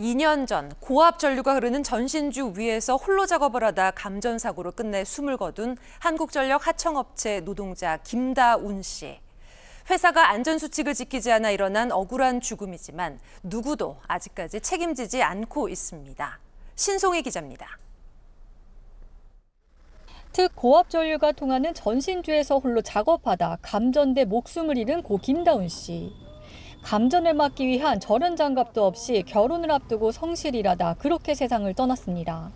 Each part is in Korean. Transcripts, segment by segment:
2년 전 고압 전류가 흐르는 전신주 위에서 홀로 작업을 하다 감전 사고로 끝내 숨을 거둔 한국전력 하청업체 노동자 김다운 씨. 회사가 안전수칙을 지키지 않아 일어난 억울한 죽음이지만 누구도 아직까지 책임지지 않고 있습니다. 신송희 기자입니다. 특 고압 전류가 통하는 전신주에서 홀로 작업하다 감전돼 목숨을 잃은 고 김다운 씨. 감전을 막기 위한 절은 장갑도 없이 결혼을 앞두고 성실이라다 그렇게 세상을 떠났습니다.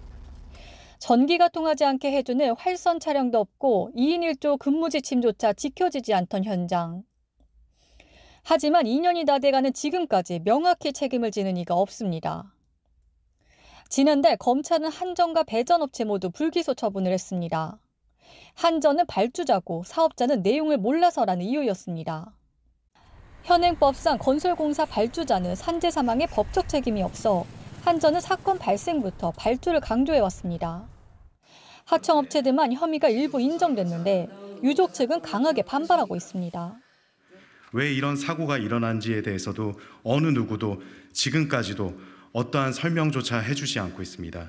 전기가 통하지 않게 해주는 활선 차량도 없고 2인 1조 근무 지침조차 지켜지지 않던 현장. 하지만 2년이 다 돼가는 지금까지 명확히 책임을 지는 이가 없습니다. 지난달 검찰은 한전과 배전업체 모두 불기소 처분을 했습니다. 한전은 발주자고 사업자는 내용을 몰라서라는 이유였습니다. 현행법상 건설공사 발주자는 산재 사망에 법적 책임이 없어 한전은 사건 발생부터 발주를 강조해왔습니다. 하청업체들만 혐의가 일부 인정됐는데 유족 측은 강하게 반발하고 있습니다. 왜 이런 사고가 일어난지에 대해서도 어느 누구도 지금까지도 어떠한 설명조차 해주지 않고 있습니다.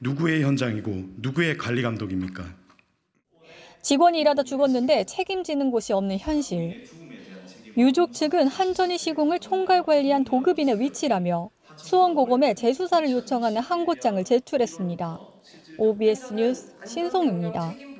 누구의 현장이고 누구의 관리 감독입니까? 직원이 일하다 죽었는데 책임지는 곳이 없는 현실. 유족 측은 한전이 시공을 총괄 관리한 도급인의 위치라며 수원고검에 재수사를 요청하는 항고장을 제출했습니다. OBS 뉴스 신송입니다.